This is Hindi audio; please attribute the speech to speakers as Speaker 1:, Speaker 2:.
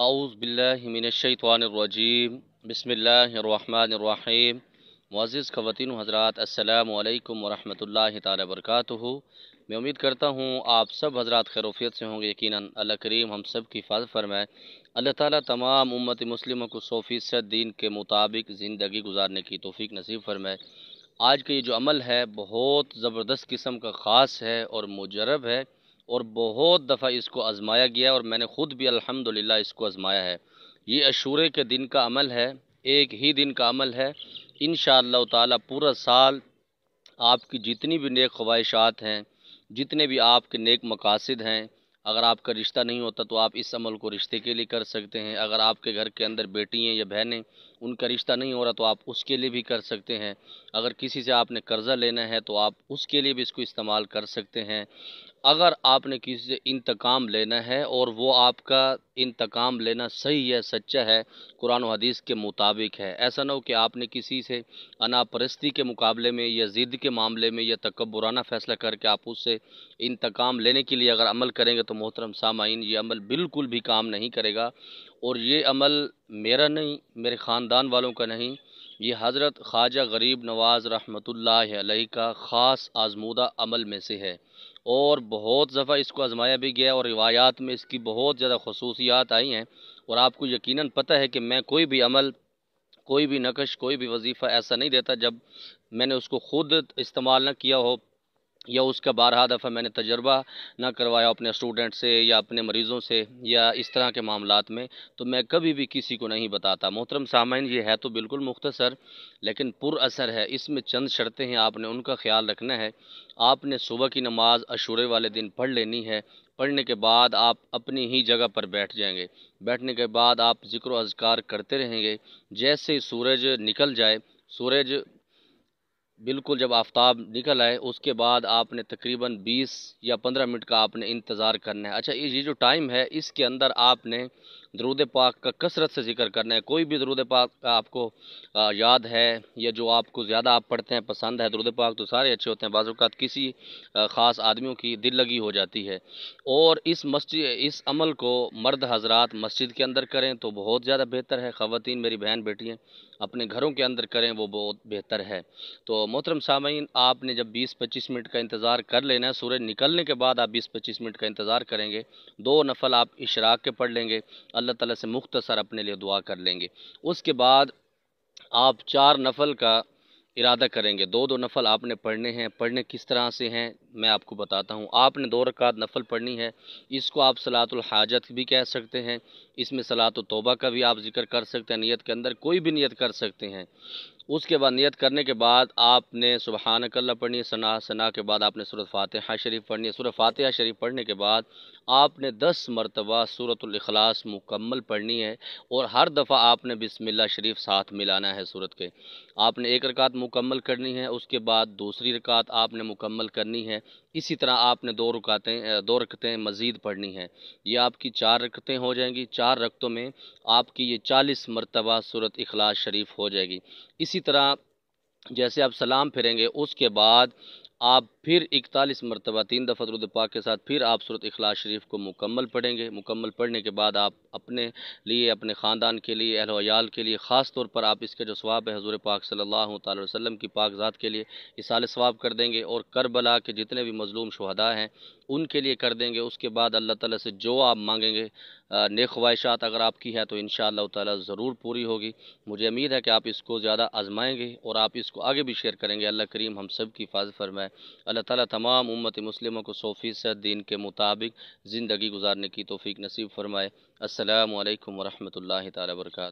Speaker 1: आउज़ आउज़बिल्लिमिनशैतवानरजीम बसमीम मज़ज़ ख़वान हज़रा असलकम वरम तबरक मैं उम्मीद करता हूँ आप सब हज़रा खैरूफियत से होंगे यकीन अल्लाह करीम हम सब की हिफाजत फरमाए अल्लाह ताली तमाम उम्मत मुस्लिमों को सौ फ़ीसद दीन के मुताबिक ज़िंदगी गुजारने की तोफ़ी नसीब फरमाए आज का ये जो अमल है बहुत ज़बरदस्त किस्म का ख़ास है और मुजरब है और बहुत दफ़ा इसको आज़माया गया और मैंने ख़ुद भी अल्हम्दुलिल्लाह इसको आज़माया है ये अशूरे के दिन का अमल है एक ही दिन का अमल है इन ताला पूरा साल आपकी जितनी भी नेक ख्वाहिशात हैं जितने भी आपके नेक मकासद हैं अगर आपका रिश्ता नहीं होता तो आप इस अमल को रिश्ते के लिए कर सकते हैं अगर आपके घर के अंदर बेटियाँ या बहनें उनका रिश्ता नहीं हो रहा तो आप उसके लिए भी कर सकते हैं अगर किसी से आपने कर्ज़ा लेना है तो आप उसके लिए भी इसको इस्तेमाल कर सकते हैं अगर आपने किसी से इंतकाम लेना है और वो आपका इंतकाम लेना सही है सच्चा है कुरान हदीस के मुताबिक है ऐसा ना हो कि आपने किसी से अनापरस्ती के मुकाबले में या ज़िद्द के मामले में या तकबराना फ़ैसला करके आप उससे इंतकाम लेने के लिए अगर अमल करेंगे तो मोहतरम सामाइन ये अमल बिल्कुल भी काम नहीं करेगा और ये अमल मेरा नहीं मेरे ख़ानदान वालों का नहीं ये हज़रत ख्वाजा गरीब नवाज़ रहमतुल्लाह अलैह का ख़ास आजमूदा अमल में से है और बहुत दफ़ा इसको आजमाया भी गया और रिवायात में इसकी बहुत ज़्यादा खसूसियात आई हैं और आपको यकीनन पता है कि मैं कोई भी अमल कोई भी नकश कोई भी वजीफ़ा ऐसा नहीं देता जब मैंने उसको ख़ुद इस्तेमाल ना किया हो या उसका बारह दफ़ा मैंने तजर्बा ना करवाया अपने स्टूडेंट से या अपने मरीज़ों से या इस तरह के मामला में तो मैं कभी भी किसी को नहीं बताता मोहतरम सामान ये है तो बिल्कुल मुख्तसर लेकिन असर है इसमें चंद शर्तें हैं आपने उनका ख्याल रखना है आपने सुबह की नमाज अशूरे वाले दिन पढ़ लेनी है पढ़ने के बाद आप अपनी ही जगह पर बैठ जाएंगे बैठने के बाद आप जिक्र अजगार करते रहेंगे जैसे सूरज निकल जाए सूरज बिल्कुल जब आफ्ताब निकल आए उसके बाद आपने तकरीबन 20 या 15 मिनट का आपने इंतज़ार करना है अच्छा ये जो टाइम है इसके अंदर आपने दरूद पाक का कसरत से जिक्र करना है कोई भी दरूद पाक आपको याद है या जो आपको ज़्यादा आप पढ़ते हैं पसंद है दरूद पाक तो सारे अच्छे होते हैं बाज़ात किसी ख़ास आदमियों की दिल लगी हो जाती है और इस मस्जिद इस अमल को मर्द हजरात मस्जिद के अंदर करें तो बहुत ज़्यादा बेहतर है ख़वान मेरी बहन बेटियाँ अपने घरों के अंदर करें वो बहुत बेहतर है तो मोहतरम सामीन आपने जब 20-25 मिनट का इंतज़ार कर लेना है सूरज निकलने के बाद आप 20-25 मिनट का इंतज़ार करेंगे दो नफल आप इशराक के पढ़ लेंगे अल्लाह ताला से मुख्तसर अपने लिए दुआ कर लेंगे उसके बाद आप चार नफल का इरादा करेंगे दो दो नफल आपने पढ़ने हैं पढ़ने किस तरह से हैं मैं आपको बताता हूँ आपने दो रकात नफल पढ़नी है इसको आप सलातुल हाजत भी कह सकते हैं इसमें सलात तोबा का भी आप जिक्र कर सकते हैं नियत के अंदर कोई भी नियत कर सकते हैं उसके बाद नियत करने के बाद आपने सुबहान कल्ला पढ़नी है सना सना के बाद आपने सूरत फातिहा शरीफ पढ़नी है सूरत फातिहा शरीफ पढ़ने के बाद आपने दस मरतबा सूरतलखलास मुकम्मल पढ़नी है और हर दफ़ा आपने बिसमिल्ला शरीफ साथ मिलाना है सूरत के आपने एक रकात मुकम्मल करनी है उसके बाद दूसरी रकात आपने मुकम्मल करनी है इसी तरह आपने दो रुकातें दो रकतें मज़ीद पढ़नी है ये आपकी चार रकतें हो जाएंगी चार रकतों में आपकी ये चालीस मरतबा सूरत इखलास शरीफ हो जाएगी इसी तरह जैसे आप सलाम फिरेंगे उसके बाद आप फिर इकतालीस मरतबा तीन दफ़ा दरुद पाक के साथ फिर आप सूरत अखलास शरीफ को मुकम्मल पढ़ेंगे मुकम्मल पढ़ने के बाद आप अपने लिए अपने ख़ानदान के लिए अहलोयाल के लिए ख़ास तौर पर आप इसके जो स्वाब है हजूर पाक सल्ला वसल्लम की पाक ज़ात के लिए इसाल स्वाब कर देंगे और करबला के जितने भी मजलूम शहदा हैं उनके लिए कर देंगे उसके बाद अल्लाह ताला से जो आप मांगेंगे नेक ख्वाहिशात अगर आपकी है तो इन ताला ज़रूर पूरी होगी मुझे उम्मीद है कि आप इसको ज़्यादा आजमाएँगे और आप इसको आगे भी शेयर करेंगे अल्लाह करीम हम सब की हिफाजत फरमाए अल्लाह ताला तमाम उम्मत मुस्लिमों को सौ फ़ीसद दीन के मुताबिक ज़िंदगी गुजारने की तोफ़ी नसीब फ़रमाए अल्लाम वरहमल तबरक